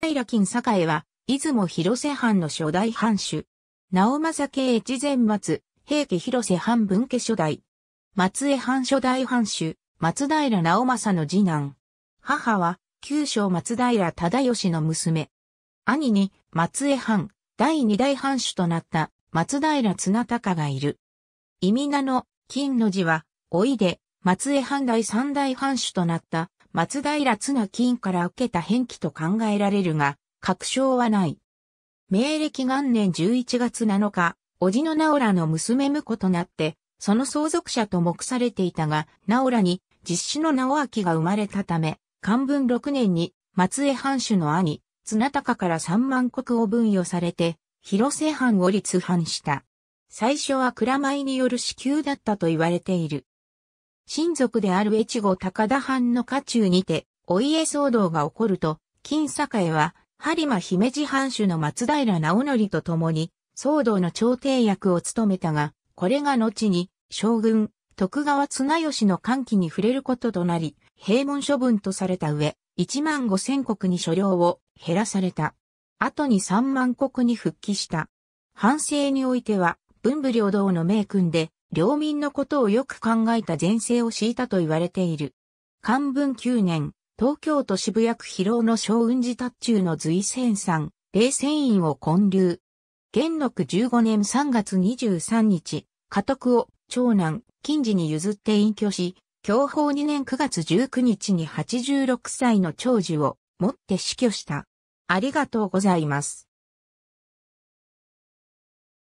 平金栄は、出雲広瀬藩の初代藩主。直政家越前松、平家広瀬藩分家初代。松江藩初代藩主、松平直政の次男。母は、九章松平忠義の娘。兄に、松江藩、第二代藩主となった松平綱隆がいる。意味名の金の字は、おいで、松江藩第三代藩主となった松平綱金から受けた変化と考えられるが、確証はない。明暦元年11月7日、叔父の直良の娘婿となって、その相続者と目されていたが、直良に実子の直明が生まれたため、漢文6年に松江藩主の兄、綱高から3万国を分与されて、広瀬藩を立藩した。最初は蔵米による支給だったと言われている。親族である越後高田藩の家中にて、お家騒動が起こると、金栄は、播磨姫路藩主の松平直則と共に、騒動の調停役を務めたが、これが後に、将軍、徳川綱吉の歓喜に触れることとなり、平門処分とされた上、1万5千国に所領を減らされた。後に3万国に復帰した。反省においては、文武両道の名君で、領民のことをよく考えた前世を敷いたと言われている。漢文9年、東京都渋谷区広尾の小雲寺達中の随仙山、霊仙院を建立。元禄15年3月23日、家督を長男、近次に譲って隠居し、享保2年9月19日に86歳の長寿をもって死去した。ありがとうございます。